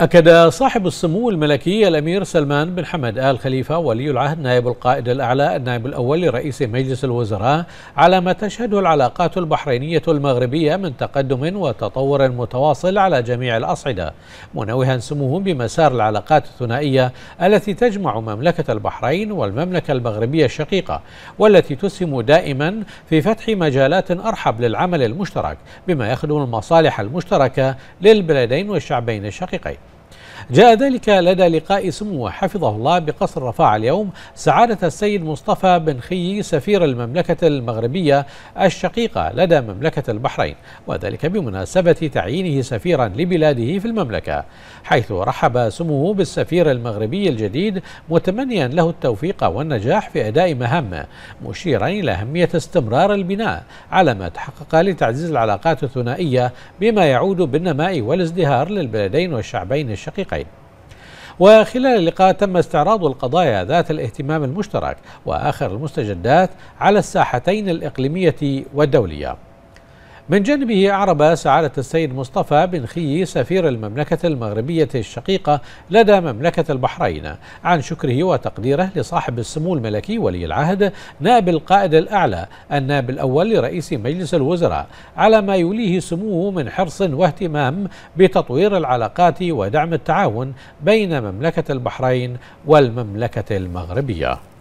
أكد صاحب السمو الملكي الأمير سلمان بن حمد آل خليفة ولي العهد نائب القائد الأعلى النائب الأول لرئيس مجلس الوزراء على ما تشهده العلاقات البحرينية المغربية من تقدم وتطور متواصل على جميع الأصعدة منوها سموه بمسار العلاقات الثنائية التي تجمع مملكة البحرين والمملكة المغربية الشقيقة والتي تسهم دائما في فتح مجالات أرحب للعمل المشترك بما يخدم المصالح المشتركة للبلدين والشعبين الشقيقين جاء ذلك لدى لقاء سموه حفظه الله بقصر رفاع اليوم سعادة السيد مصطفى بن خي سفير المملكة المغربية الشقيقة لدى مملكة البحرين وذلك بمناسبة تعيينه سفيرا لبلاده في المملكة حيث رحب سموه بالسفير المغربي الجديد متمنيا له التوفيق والنجاح في أداء مهامه مشيرا إلى أهمية استمرار البناء على ما تحقق لتعزيز العلاقات الثنائية بما يعود بالنماء والازدهار للبلدين والشعبين الشقيقين الشقين وخلال اللقاء تم استعراض القضايا ذات الاهتمام المشترك واخر المستجدات على الساحتين الاقليميه والدوليه من جانبه أعرب سعادة السيد مصطفى بن خي سفير المملكة المغربية الشقيقة لدى مملكة البحرين عن شكره وتقديره لصاحب السمو الملكي ولي العهد نائب القائد الأعلى النائب الأول لرئيس مجلس الوزراء على ما يوليه سموه من حرص واهتمام بتطوير العلاقات ودعم التعاون بين مملكة البحرين والمملكة المغربية